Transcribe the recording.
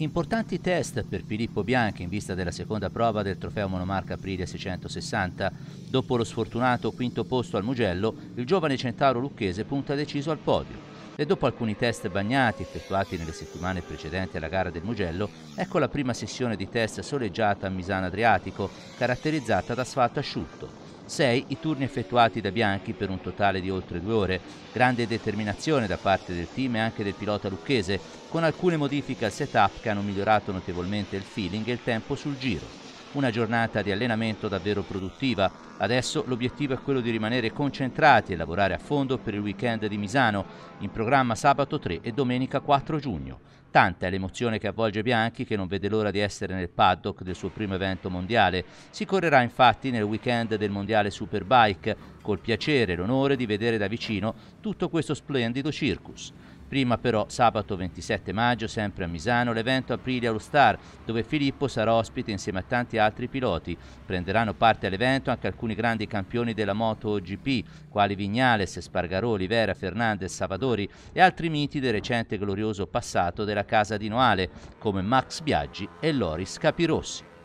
Importanti test per Filippo Bianchi in vista della seconda prova del trofeo monomarca Aprilia 660. Dopo lo sfortunato quinto posto al Mugello, il giovane centauro lucchese punta deciso al podio. E dopo alcuni test bagnati effettuati nelle settimane precedenti alla gara del Mugello, ecco la prima sessione di test soleggiata a Misana Adriatico, caratterizzata da asfalto asciutto. 6 i turni effettuati da Bianchi per un totale di oltre due ore. Grande determinazione da parte del team e anche del pilota lucchese, con alcune modifiche al setup che hanno migliorato notevolmente il feeling e il tempo sul giro. Una giornata di allenamento davvero produttiva. Adesso l'obiettivo è quello di rimanere concentrati e lavorare a fondo per il weekend di Misano, in programma sabato 3 e domenica 4 giugno. Tanta è l'emozione che avvolge Bianchi che non vede l'ora di essere nel paddock del suo primo evento mondiale. Si correrà infatti nel weekend del mondiale Superbike, col piacere e l'onore di vedere da vicino tutto questo splendido circus. Prima però sabato 27 maggio, sempre a Misano, l'evento Aprilia All Star, dove Filippo sarà ospite insieme a tanti altri piloti. Prenderanno parte all'evento anche alcuni grandi campioni della moto GP, quali Vignales, Spargarò, Olivera, Fernandez, Savadori e altri miti del recente glorioso passato della casa di Noale, come Max Biaggi e Loris Capirossi.